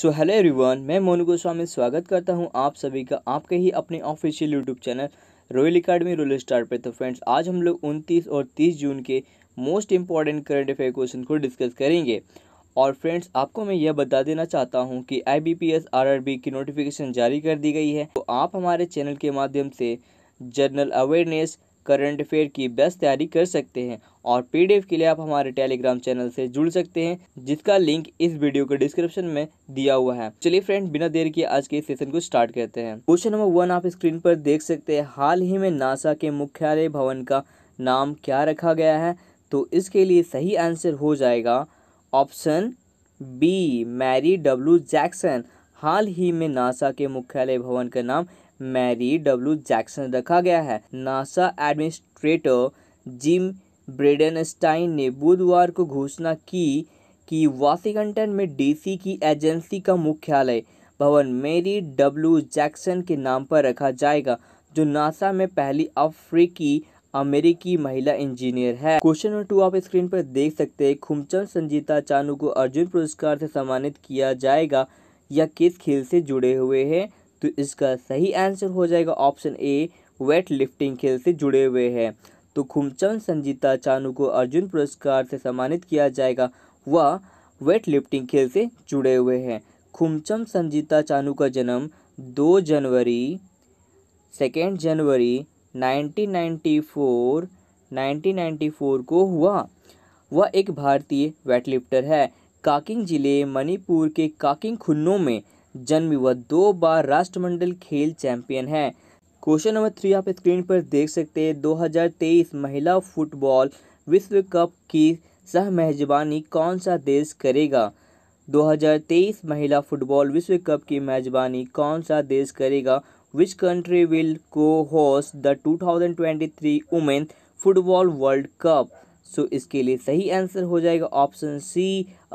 so hello everyone मैं मोनू गोस्वामी स्वागत करता हूं आप सभी का आपके ही अपने official YouTube channel royal academy role star पर तो फ्रेंड्स आज हम लोग 29 और 30 जून के most important current affair question को डिस्कस करेंगे और फ्रेंड्स आपको मैं यह बता देना चाहता हूं कि आई बी की नोटिफिकेशन जारी कर दी गई है तो आप हमारे चैनल के माध्यम से जनरल अवेयरनेस करंट अफेयर की बेस्ट तैयारी कर सकते हैं और पीडीएफ के लिए आप हमारे टेलीग्राम चैनल से जुड़ सकते हैं जिसका लिंक इस वीडियो के डिस्क्रिप्शन में दिया हुआ है चलिए फ्रेंड बिना देर के आज के सेशन को स्टार्ट करते हैं क्वेश्चन नंबर वन आप स्क्रीन पर देख सकते हैं हाल ही में नासा के मुख्यालय भवन का नाम क्या रखा गया है तो इसके लिए सही आंसर हो जाएगा option B Mary W Jackson हाल ही में नासा के मुख्यालय भवन का नाम मैरी डब्ल्यू जैक्सन रखा गया है नासा एडमिनिस्ट्रेटर जिम ब्रेडनस्टाइन ने बुधवार को घोषणा की कि वाशिंगटन में डीसी की एजेंसी का मुख्यालय भवन मेरी डब्ल्यू जैक्सन के नाम पर रखा जाएगा जो नासा में पहली अफ्रीकी अमेरिकी महिला इंजीनियर है क्वेश्चन नंबर टू आप स्क्रीन पर देख सकते हैं खुमचंद संजीता चानू को अर्जुन पुरस्कार से सम्मानित किया जाएगा या किस खेल से जुड़े हुए हैं तो इसका सही आंसर हो जाएगा ऑप्शन ए वेट लिफ्टिंग खेल से जुड़े हुए हैं तो खुमचंद संजीता चानू को अर्जुन पुरस्कार से सम्मानित किया जाएगा वह वेट लिफ्टिंग खेल से जुड़े हुए हैं खुमचम संजीता चानू का जन्म दो जनवरी सेकेंड जनवरी 1994 1994 को हुआ वह एक भारतीय वेटलिफ्टर है काकिंग जिले मणिपुर के काकिंग खुन्नों में जन्म हुआ दो बार राष्ट्रमंडल खेल चैंपियन है क्वेश्चन नंबर थ्री आप स्क्रीन पर देख सकते हैं 2023 महिला फुटबॉल विश्व कप की सह मेजबानी कौन सा देश करेगा 2023 महिला फुटबॉल विश्व कप की मेजबानी कौन सा देश करेगा which country will cohost the 2023 women football world cup so इसके लिए सही आंसर हो जाएगा option C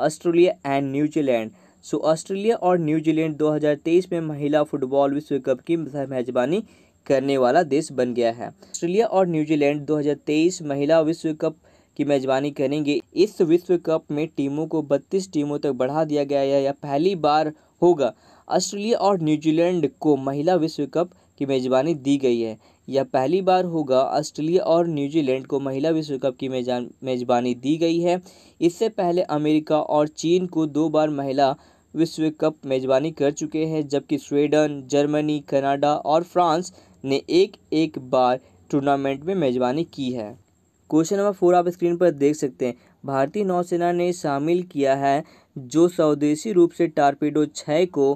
Australia and New Zealand so Australia और न्यूजीलैंड 2023 में महिला फुटबॉल विश्व कप की मेजबानी करने वाला देश बन गया है ऑस्ट्रेलिया और न्यूजीलैंड 2023 महिला विश्व कप की मेजबानी करेंगे इस विश्व कप में टीमों को 32 टीमों तक बढ़ा दिया गया है यह पहली बार होगा ऑस्ट्रेलिया और न्यूजीलैंड को महिला विश्व कप की मेजबानी दी गई है यह पहली बार होगा ऑस्ट्रेलिया और न्यूजीलैंड को महिला विश्व कप की मेज़बानी दी गई है इससे पहले अमेरिका और चीन को दो बार महिला विश्व कप मेज़बानी कर चुके हैं जबकि स्वीडन जर्मनी कनाडा और फ्रांस ने एक एक बार टूर्नामेंट में मेज़बानी की है क्वेश्चन नंबर फोर आप स्क्रीन पर देख सकते हैं भारतीय नौसेना ने शामिल किया है जो स्वदेशी रूप से टारपीडो छः को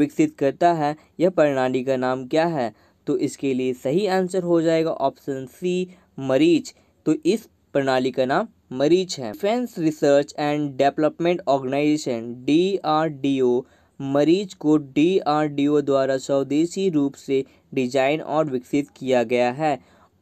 विकसित करता है यह प्रणाली का नाम क्या है तो इसके लिए सही आंसर हो जाएगा ऑप्शन सी मरीच तो इस प्रणाली का नाम मरीच है defence research and development organisation DRDO Maareech को डीआरडीओ द्वारा स्वदेशी रूप से डिजाइन और विकसित किया गया है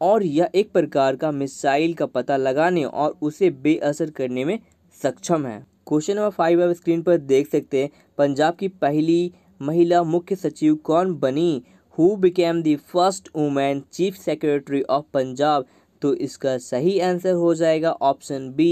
और यह एक प्रकार का मिसाइल का पता लगाने और उसे बेअसर करने में सक्षम है क्वेश्चन नंबर फाइव आप स्क्रीन पर देख सकते हैं पंजाब की पहली महिला मुख्य सचिव कौन बनी who became the first women chief secretary of Punjab तो इसका सही आंसर हो जाएगा ऑप्शन बी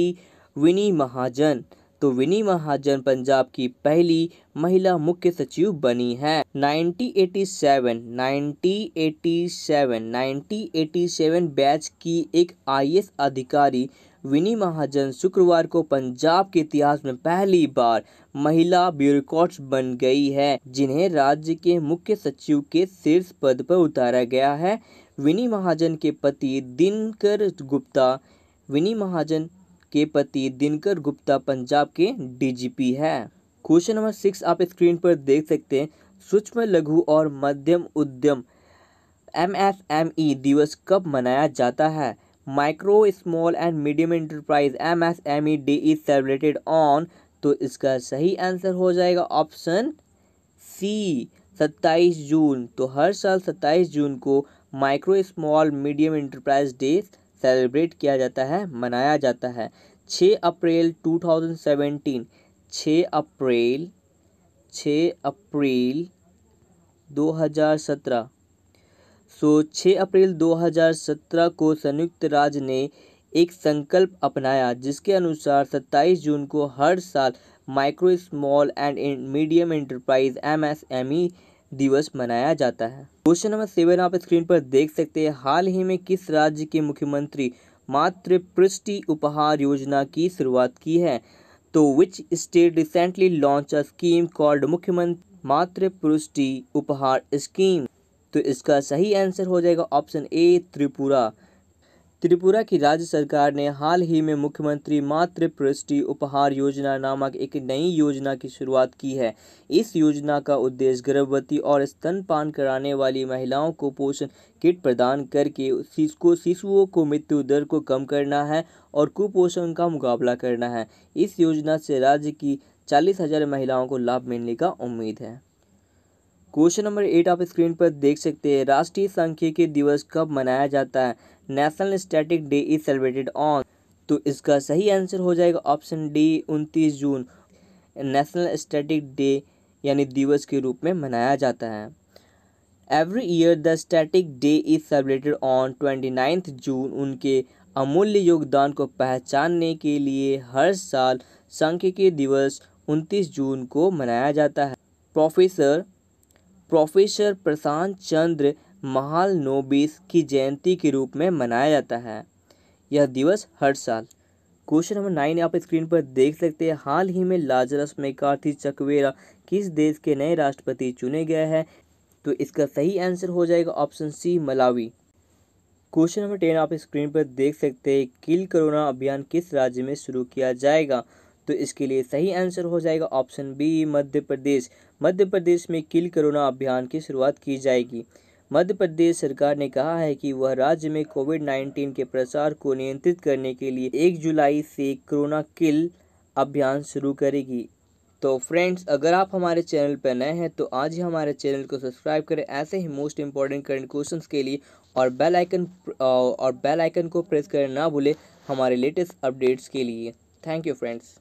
विनी महाजन तो विनी महाजन पंजाब की पहली महिला मुख्य सचिव बनी है 1987 1987 1987 बैच की एक आईएएस अधिकारी विनी महाजन शुक्रवार को पंजाब के इतिहास में पहली बार महिला ब्यूरोक्रॉट बन गई है जिन्हें राज्य के मुख्य सचिव के शीर्ष पद पर उतारा गया है विनी महाजन के पति दिनकर गुप्ता विनी महाजन के पति दिनकर गुप्ता पंजाब के डीजीपी है क्वेश्चन नंबर सिक्स आप स्क्रीन पर देख सकते हैं सूक्ष्म लघु और मध्यम उद्यम एम दिवस कब मनाया जाता है micro small and medium enterprise M S M E day is celebrated on तो इसका सही आंसर हो जाएगा ऑप्शन सी सत्ताईस जून तो हर साल सत्ताईस जून को micro small medium enterprise day celebrate किया जाता है मनाया जाता है छः अप्रैल टू थाउजेंड सेवेंटीन छ अप्रैल छ अप्रैल सत्रह सो छः अप्रैल 2017 को संयुक्त राज्य ने एक संकल्प अपनाया जिसके अनुसार 27 जून को हर साल micro small and medium enterprise MSME दिवस मनाया जाता है क्वेश्चन नंबर सेवन आप स्क्रीन पर देख सकते हैं हाल ही में किस राज्य के मुख्यमंत्री मातृ पृष्टि उपहार योजना की शुरुआत की है तो which state recently launch a scheme called Mukhyamantri Matri पृष्टि उपहार स्कीम तो इसका सही आंसर हो जाएगा ऑप्शन ए त्रिपुरा त्रिपुरा की राज्य सरकार ने हाल ही में मुख्यमंत्री मातृपृष्टि उपहार योजना नामक एक नई योजना की शुरुआत की है इस योजना का उद्देश्य गर्भवती और स्तनपान कराने वाली महिलाओं को पोषण किट प्रदान करके शिशु शिशुओं को मृत्यु दर को कम करना है और कुपोषण का मुकाबला करना है इस योजना से राज्य की चालीस हजार महिलाओं को लाभ मिलने का उम्मीद है क्वेश्चन नंबर एट आप स्क्रीन पर देख सकते हैं राष्ट्रीय सांख्यिकी दिवस कब मनाया जाता है national statistics day is celebrated on तो इसका सही आंसर हो जाएगा ऑप्शन डी उनतीस जून नेशनल स्टैटिक डे यानी दिवस के रूप में मनाया जाता है every year the statistics day is celebrated on twenty ninth June उनके अमूल्य योगदान को पहचानने के लिए हर साल सांख्यिकी दिवस 29 जून को मनाया जाता है प्रोफेसर प्रोफेसर प्रशांत चंद्र महालनोबिस की जयंती के रूप में मनाया जाता है यह दिवस हर साल क्वेश्चन नंबर नाइन आप स्क्रीन पर देख सकते हैं हाल ही में लाजरस मेकार्थी चकवेरा किस देश के नए राष्ट्रपति चुने गए हैं तो इसका सही आंसर हो जाएगा option C Malawi question number ten आप स्क्रीन पर देख सकते हैं किल कोरोना अभियान किस राज्य में शुरू किया जाएगा तो इसके लिए सही आंसर हो जाएगा ऑप्शन बी मध्य प्रदेश मध्य प्रदेश में किल कोरोना अभियान की शुरुआत की जाएगी मध्य प्रदेश सरकार ने कहा है कि वह राज्य में कोविड 19 के प्रसार को नियंत्रित करने के लिए 1 जुलाई से कोरोना किल अभियान शुरू करेगी तो फ्रेंड्स अगर आप हमारे चैनल पर नए हैं तो आज ही हमारे चैनल को सब्सक्राइब करें ऐसे ही मोस्ट इंपॉर्टेंट करंट क्वेश्चन के लिए और बेल आइकन और बेल आइकन को प्रेस करें ना भूलें हमारे लेटेस्ट अपडेट्स के लिए थैंक यू फ्रेंड्स